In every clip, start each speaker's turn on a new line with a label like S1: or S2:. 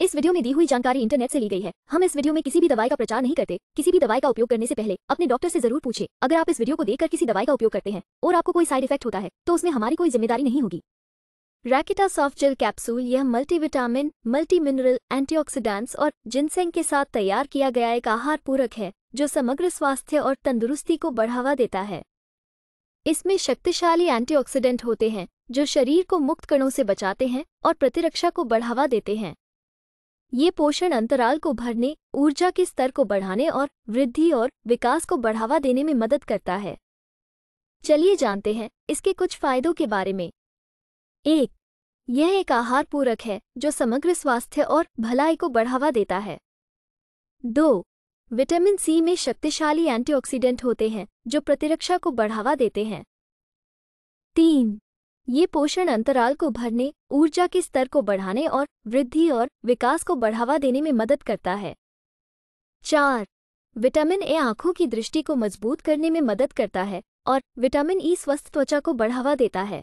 S1: इस वीडियो में दी हुई जानकारी इंटरनेट से ली गई है हम इस वीडियो में किसी भी दवाई का प्रचार नहीं करते किसी भी दवाई का उपयोग करने से पहले अपने डॉक्टर से जरूर पूछे अगर आप इस वीडियो को देखकर किसी दवाई का उपयोग करते हैं और आपको कोई साइड इफेक्ट होता है तो उसमें हमारी कोई जिम्मेदारी नहीं होगी रैकेटा सॉफ्ट जेल कैप्सूल यह मल्टीविटामिन मल्टी मिनरल एंटीऑक्सीडेंट्स और जिनसेंग के साथ तैयार किया गया एक आहार पूरक है जो समग्र स्वास्थ्य और तंदुरुस्ती को बढ़ावा देता है इसमें शक्तिशाली एंटीऑक्सीडेंट होते हैं जो शरीर को मुक्त कणों से बचाते हैं और प्रतिरक्षा को बढ़ावा देते हैं ये पोषण अंतराल को भरने ऊर्जा के स्तर को बढ़ाने और वृद्धि और विकास को बढ़ावा देने में मदद करता है चलिए जानते हैं इसके कुछ फायदों के बारे में एक यह एक आहार पूरक है जो समग्र स्वास्थ्य और भलाई को बढ़ावा देता है दो विटामिन सी में शक्तिशाली एंटीऑक्सीडेंट होते हैं जो प्रतिरक्षा को बढ़ावा देते हैं तीन ये पोषण अंतराल को भरने ऊर्जा के स्तर को बढ़ाने और वृद्धि और विकास को बढ़ावा देने में मदद करता है चार विटामिन ए आंखों की दृष्टि को मजबूत करने में मदद करता है और विटामिन ई स्वस्थ त्वचा को बढ़ावा देता है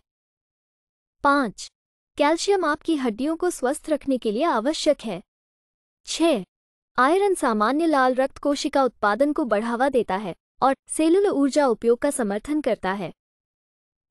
S1: पाँच कैल्शियम आपकी हड्डियों को स्वस्थ रखने के लिए आवश्यक है छ आयरन सामान्य लाल रक्त कोशिका उत्पादन को बढ़ावा देता है और सेलुलर ऊर्जा उपयोग का समर्थन करता है